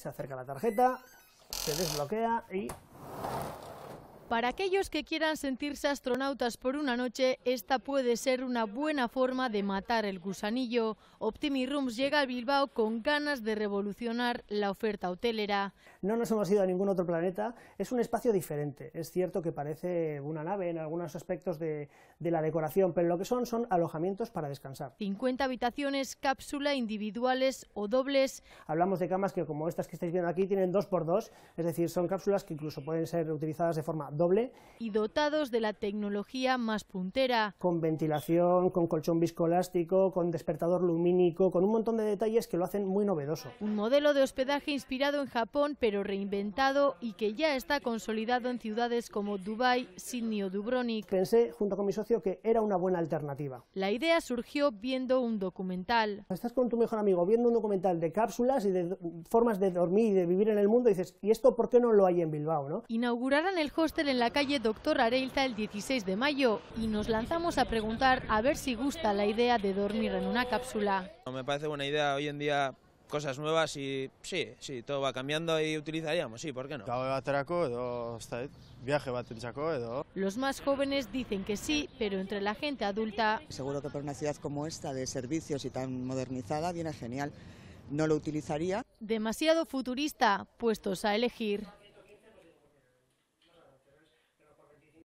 se acerca la tarjeta, se desbloquea y para aquellos que quieran sentirse astronautas por una noche, esta puede ser una buena forma de matar el gusanillo. Optimi Rooms llega al Bilbao con ganas de revolucionar la oferta hotelera. No nos hemos ido a ningún otro planeta, es un espacio diferente. Es cierto que parece una nave en algunos aspectos de, la decoración, pero lo que son son alojamientos para descansar. 50 habitaciones, cápsula, individuales o dobles. Hablamos de camas que como estas que estáis viendo aquí tienen dos por dos, es decir, son cápsulas que incluso pueden ser utilizadas de forma doble. Y dotados de la tecnología más puntera. Con ventilación, con colchón viscoelástico, con despertador lumínico, con un montón de detalles que lo hacen muy novedoso. Un modelo de hospedaje inspirado en Japón, pero reinventado y que ya está consolidado en ciudades como Dubai, Sydney o Dubrovnik. Pensé, junto con mi socio, que era una buena alternativa. La idea surgió viendo un documental. Estás con tu mejor amigo viendo un documental de cápsulas y de formas de dormir y de vivir en el mundo y dices, ¿y esto por qué no lo hay en Bilbao? ¿no? Inaugurarán el hostel en la calle Doctor Areilza el 16 de mayo y nos lanzamos a preguntar a ver si gusta la idea de dormir en una cápsula. Me parece buena idea hoy en día cosas nuevas y sí, sí, todo va cambiando y utilizaríamos, sí, ¿por qué no? viaje Los más jóvenes dicen que sí, pero entre la gente adulta... Seguro que para una ciudad como esta, de servicios y tan modernizada, viene genial. No lo utilizaría. Demasiado futurista, puestos a elegir.